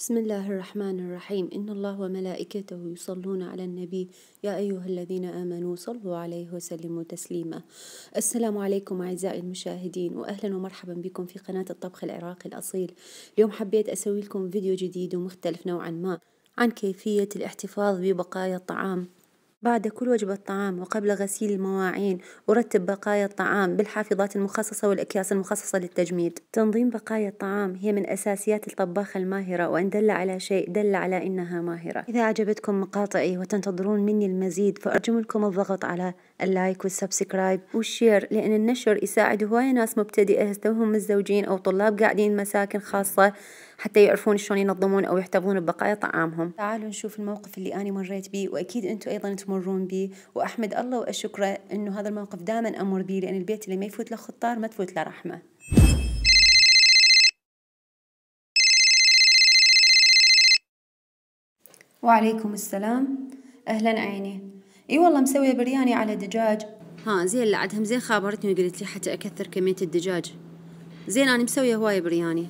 بسم الله الرحمن الرحيم إن الله وملائكته يصلون على النبي يا أيها الذين آمنوا صلوا عليه وسلموا تسليما السلام عليكم أعزائي المشاهدين وأهلا ومرحبا بكم في قناة الطبخ العراقي الأصيل اليوم حبيت أسوي لكم فيديو جديد ومختلف نوعا ما عن كيفية الاحتفاظ ببقايا الطعام بعد كل وجبة طعام وقبل غسيل المواعين أرتب بقايا الطعام بالحافظات المخصصة والأكياس المخصصة للتجميد تنظيم بقايا الطعام هي من أساسيات الطباخة الماهرة وإن دل على شيء دل على إنها ماهرة إذا أعجبتكم مقاطعي وتنتظرون مني المزيد فأرجو منكم الضغط على اللايك والسبسكرايب والشير لأن النشر يساعد هواية ناس مبتدئة هسه متزوجين أو طلاب قاعدين مساكن خاصة حتى يعرفون شلون ينظمون أو يحتفظون ببقايا طعامهم تعالوا نشوف الموقف اللي أنا مريت بيه وأكيد أنتم أيضا تمرون بيه وأحمد الله وأشكره أنه هذا الموقف دائما أمر بيه لأن البيت اللي ما يفوت له خطار ما تفوت له رحمة وعليكم السلام أهلا عيني اي والله مسويه برياني على دجاج ها زين لا عاد زين خابرتني وقلت لي حتى اكثر كميه الدجاج زين انا مسويه هوايه برياني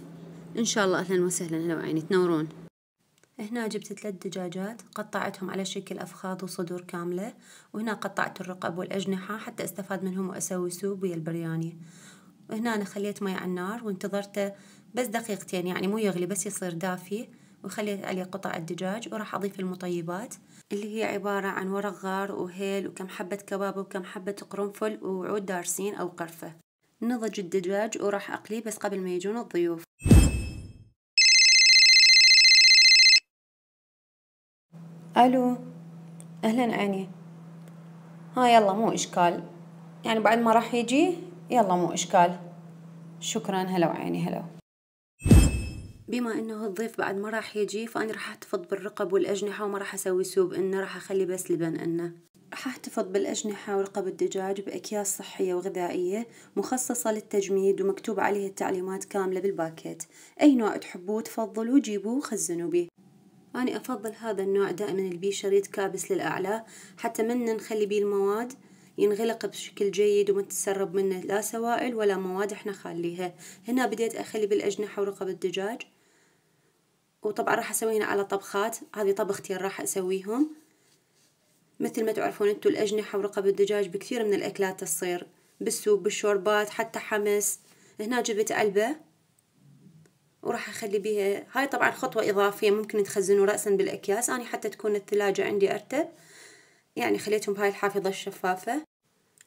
ان شاء الله اهلا وسهلا هلا وعيني تنورون هنا جبت ثلاث دجاجات قطعتهم على شكل أفخاذ وصدور كاملة وهنا قطعت الرقب والأجنحة حتى استفاد منهم وأسوي سوب ويا البرياني وهنا أنا خليت مي على النار وانتظرته بس دقيقتين يعني مو يغلي بس يصير دافي وخليت عليه قطع الدجاج وراح أضيف المطيبات اللي هي عبارة عن ورق غار وهيل وكم حبة كباب وكم حبة قرنفل وعود دارسين أو قرفة نضج الدجاج وراح أقليه بس قبل ما يجون الضيوف ألو أهلا عني ها يلا مو إشكال يعني بعد ما راح يجي يلا مو إشكال شكرا هلا وعيني هلا بما انه الضيف بعد ما راح يجي فانا راح احتفظ بالرقب والاجنحه وما راح اسوي سوب انه راح اخلي بس لبن انه راح احتفظ بالأجنحة ورقب الدجاج بأكياس صحية وغذائية مخصصة للتجميد ومكتوب عليها التعليمات كاملة بالباكيت أي نوع تحبوه تفضلوا جيبوه وخزنوا به أنا أفضل هذا النوع دائما البي شريط كابس للأعلى حتى من نخلي بيه المواد ينغلق بشكل جيد وما تتسرب منه لا سوائل ولا مواد احنا خاليها هنا بديت أخلي بالأجنحة ورقب الدجاج وطبعا راح اسوي هنا على طبخات هذه طبختين راح اسويهم مثل ما تعرفون انتو الاجنحة ورقب الدجاج بكثير من الاكلات تصير بالسوب بالشوربات حتى حمس هنا جبت علبة وراح اخلي بيها هاي طبعا خطوة اضافية ممكن تخزنوا رأسا بالاكياس اني حتى تكون الثلاجة عندي ارتب يعني خليتهم بهاي الحافظة الشفافة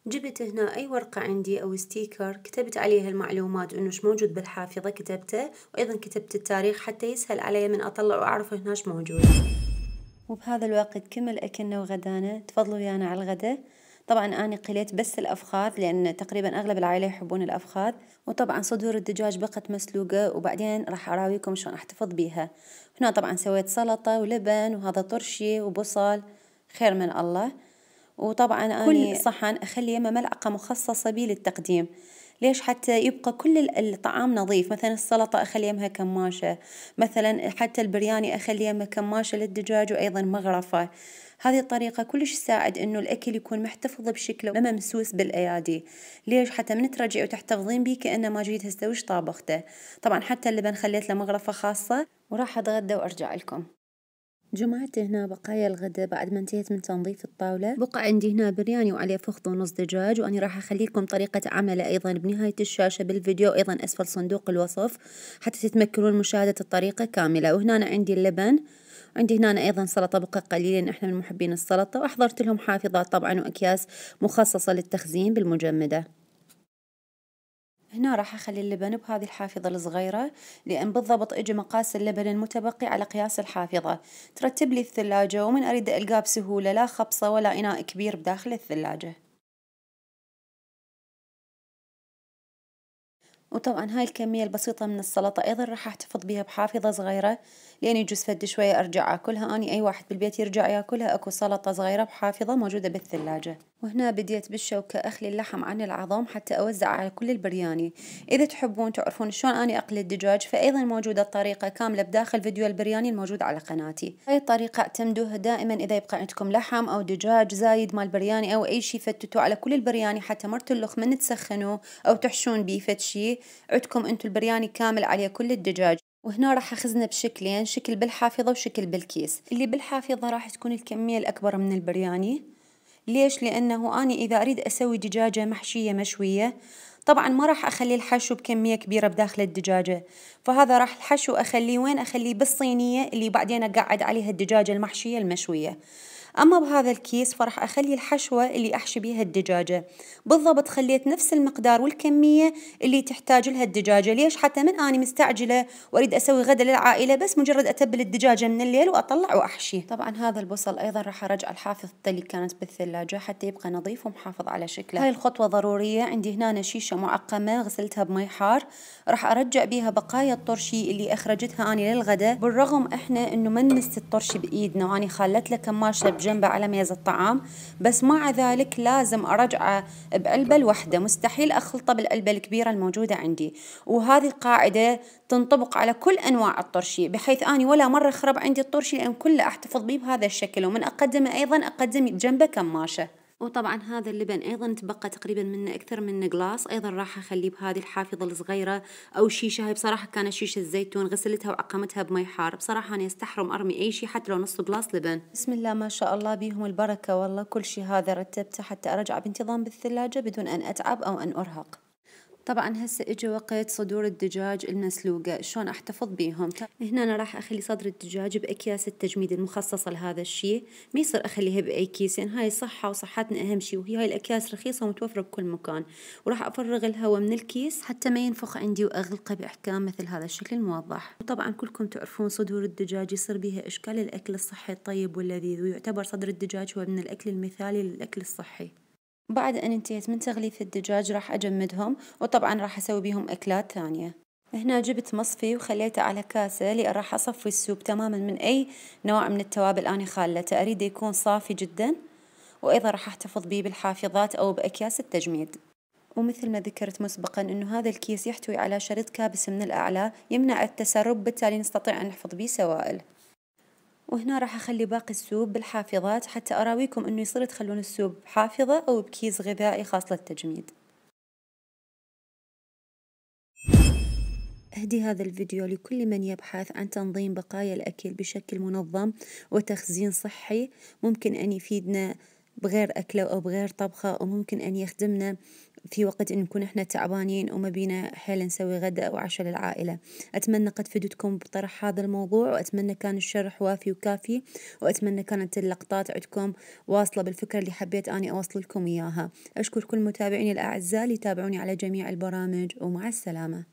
جبت هنا أي ورقة عندي أو ستيكر كتبت عليها المعلومات إنه موجود بالحافظة كتبته وأيضا كتبت التاريخ حتى يسهل علي من أطلع وأعرف هنا موجود وبهذا الوقت كمل أكلنا وغدانا تفضلوا ويانا على الغداء طبعا أنا قليت بس الأفخاذ لأن تقريبا أغلب العائلة يحبون الأفخاذ وطبعا صدور الدجاج بقت مسلوقة وبعدين راح أراويكم شلون أحتفظ بيها هنا طبعا سويت سلطة ولبن وهذا طرشي وبصل خير من الله وطبعا أنا كل صحن أخلي يمه ملعقة مخصصة بي للتقديم ليش حتى يبقى كل الطعام نظيف مثلا السلطة أخلي يمها كماشة مثلا حتى البرياني أخلي يمها كماشة للدجاج وأيضا مغرفة هذه الطريقة كلش تساعد إنه الأكل يكون محتفظ بشكله وما ممسوس بالأيادي ليش حتى من ترجعي وتحتفظين بيه كأنه ما جيت هسه وش طابخته طبعا حتى اللبن خليت له مغرفة خاصة وراح أتغدى وأرجع لكم جمعت هنا بقايا الغداء بعد ما انتهيت من تنظيف الطاولة بقى عندي هنا برياني وعليه فخذ ونص دجاج وأني راح أخليكم طريقة عمله أيضا بنهاية الشاشة بالفيديو أيضا أسفل صندوق الوصف حتى تتمكنون مشاهدة الطريقة كاملة وهنا عندي اللبن عندي هنا أيضا سلطة بقى قليلة لأن إحنا من محبين السلطة وأحضرت لهم حافظات طبعا وأكياس مخصصة للتخزين بالمجمدة هنا راح أخلي اللبن بهذه الحافظة الصغيرة لأن بالضبط أجي مقاس اللبن المتبقي على قياس الحافظة ترتب لي الثلاجة ومن أريد ألقاه بسهولة لا خبصة ولا إناء كبير بداخل الثلاجة وطبعا هاي الكمية البسيطة من السلطة أيضا راح أحتفظ بها بحافظة صغيرة لأن يجوز فد شوية أرجع أكلها أني أي واحد بالبيت يرجع يأكلها أكو سلطة صغيرة بحافظة موجودة بالثلاجة وهنا بديت بالشوكة أخلي اللحم عن العظام حتى أوزع على كل البرياني إذا تحبون تعرفون شلون أنا أقلي الدجاج فأيضا موجودة الطريقة كاملة بداخل فيديو البرياني الموجود على قناتي هاي الطريقة اعتمدوها دائما إذا يبقى عندكم لحم أو دجاج زايد مال برياني أو أي شيء فتتوا على كل البرياني حتى مرت اللخ من تسخنوه أو تحشون بيه فتشي عندكم أنتو البرياني كامل عليه كل الدجاج وهنا راح اخزنه بشكلين شكل بالحافظه وشكل بالكيس اللي بالحافظه راح تكون الكميه الاكبر من البرياني ليش؟ لأنه أنا إذا أريد أسوي دجاجة محشية مشوية طبعا ما راح أخلي الحشو بكمية كبيرة بداخل الدجاجة فهذا راح الحشو أخليه وين؟ أخليه بالصينية اللي بعدين أقعد عليها الدجاجة المحشية المشوية أما بهذا الكيس فرح أخلي الحشوة اللي أحشي بيها الدجاجة بالضبط خليت نفس المقدار والكمية اللي تحتاج لها الدجاجة ليش حتى من أني مستعجلة وأريد أسوي غدا للعائلة بس مجرد أتبل الدجاجة من الليل وأطلع وأحشي طبعا هذا البصل أيضا راح أرجع الحافظ اللي كانت بالثلاجة حتى يبقى نظيف ومحافظ على شكله هاي الخطوة ضرورية عندي هنا شيشة معقمة غسلتها بمي حار راح أرجع بيها بقايا الطرشي اللي أخرجتها أنا للغدا بالرغم إحنا إنه ما نمس الطرشي بإيدنا وأني خلت له كماشة جنبه على ميزة طعام بس مع ذلك لازم أرجعه بعلبة الوحدة مستحيل أخلطه بالعلبة الكبيرة الموجودة عندي وهذه القاعدة تنطبق على كل أنواع الطرشي بحيث أني ولا مرة خرب عندي الطرشي لأن كله أحتفظ به بهذا الشكل ومن أقدمه أيضا أقدم جنبه كماشة وطبعا هذا اللبن ايضا تبقى تقريبا منه اكثر من قلاص ايضا راح اخليه بهذه الحافظه الصغيره او شيشه هي بصراحه كانت شيشه الزيتون غسلتها وعقمتها بمي حار بصراحه انا استحرم ارمي اي شيء حتى لو نص قلاص لبن بسم الله ما شاء الله بيهم البركه والله كل شيء هذا رتبته حتى ارجع بانتظام بالثلاجه بدون ان اتعب او ان ارهق طبعا هسه اجى وقت صدور الدجاج المسلوقه شلون احتفظ بيهم طيب. هنا انا راح اخلي صدر الدجاج باكياس التجميد المخصصه لهذا الشيء ما يصير اخليها باي كيس يعني هاي صحه وصحتنا اهم شيء وهي هاي الاكياس رخيصه ومتوفره بكل مكان وراح افرغ الهواء من الكيس حتى ما ينفخ عندي واغلقه باحكام مثل هذا الشكل الموضح وطبعا كلكم تعرفون صدور الدجاج يصير بها اشكال الاكل الصحي الطيب واللذيذ ويعتبر صدر الدجاج هو من الاكل المثالي للاكل الصحي بعد أن انتهيت من تغليف الدجاج راح أجمدهم وطبعا راح أسوي بيهم أكلات ثانية هنا جبت مصفي وخليته على كاسة لأن راح أصفي السوب تماما من أي نوع من التوابل أنا خالته أريده يكون صافي جدا وأيضا راح أحتفظ به بالحافظات أو بأكياس التجميد ومثل ما ذكرت مسبقا أنه هذا الكيس يحتوي على شريط كابس من الأعلى يمنع التسرب بالتالي نستطيع أن نحفظ به سوائل وهنا راح أخلي باقي السوب بالحافظات حتى أراويكم أنه يصير تخلون السوب بحافظة أو بكيس غذائي خاص للتجميد أهدي هذا الفيديو لكل من يبحث عن تنظيم بقايا الأكل بشكل منظم وتخزين صحي ممكن أن يفيدنا بغير أكله أو بغير طبخه وممكن أن يخدمنا في وقت نكون احنا تعبانين وما بينا حيل نسوي غدا او عشاء للعائله اتمنى قد فدتكم بطرح هذا الموضوع واتمنى كان الشرح وافي وكافي واتمنى كانت اللقطات عندكم واصله بالفكره اللي حبيت اني اوصل لكم اياها اشكر كل متابعيني الاعزاء اللي يتابعوني على جميع البرامج ومع السلامه